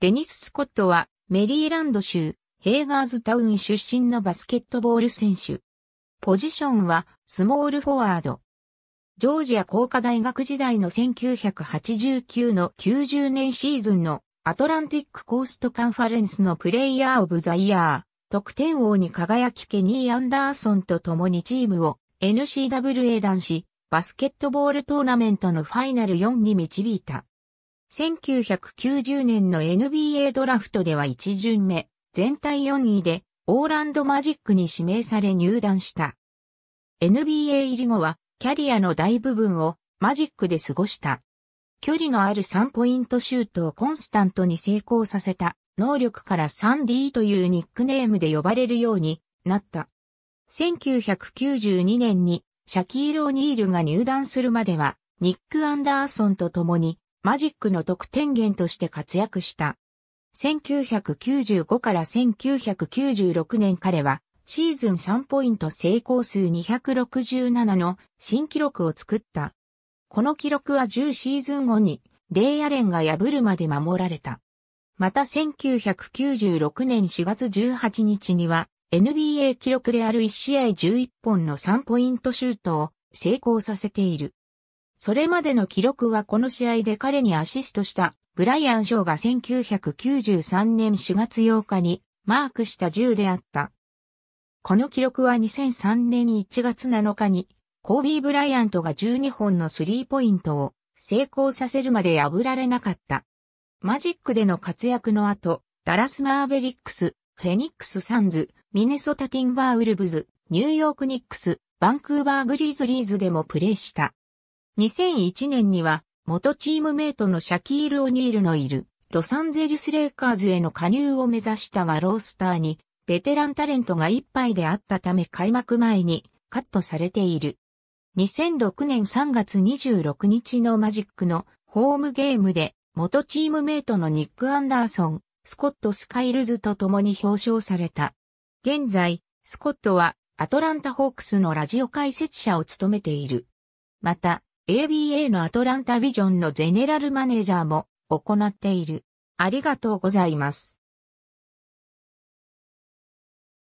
デニス・スコットはメリーランド州ヘーガーズタウン出身のバスケットボール選手。ポジションはスモールフォワード。ジョージア工科大学時代の1989の90年シーズンのアトランティックコーストカンファレンスのプレイヤーオブザイヤー、得点王に輝きケニー・アンダーソンと共にチームを n c w a 団し、バスケットボールトーナメントのファイナル4に導いた。1990年の NBA ドラフトでは1巡目、全体4位で、オーランドマジックに指名され入団した。NBA 入り後は、キャリアの大部分をマジックで過ごした。距離のある3ポイントシュートをコンスタントに成功させた能力からサンディというニックネームで呼ばれるようになった。1992年にシャキール・オニールが入団するまではニック・アンダーソンと共にマジックの得点源として活躍した。1995から1996年彼はシーズン3ポイント成功数267の新記録を作った。この記録は10シーズン後にレイアレンが破るまで守られた。また1996年4月18日には NBA 記録である1試合11本の3ポイントシュートを成功させている。それまでの記録はこの試合で彼にアシストしたブライアン・ショーが1993年4月8日にマークした10であった。この記録は2003年1月7日にコービー・ブライアントが12本のスリーポイントを成功させるまで破られなかった。マジックでの活躍の後、ダラス・マーベリックス、フェニックス・サンズ、ミネソタ・ティンバー・ウルブズ、ニューヨーク・ニックス、バンクーバー・グリーズリーズでもプレーした。2001年には、元チームメイトのシャキール・オニールのいる、ロサンゼルス・レイカーズへの加入を目指したがロースターに、ベテランタレントが一杯であったため開幕前にカットされている。2006年3月26日のマジックのホームゲームで元チームメイトのニック・アンダーソン、スコット・スカイルズと共に表彰された。現在、スコットはアトランタ・ホークスのラジオ解説者を務めている。また、ABA のアトランタビジョンのゼネラルマネージャーも行っている。ありがとうございます。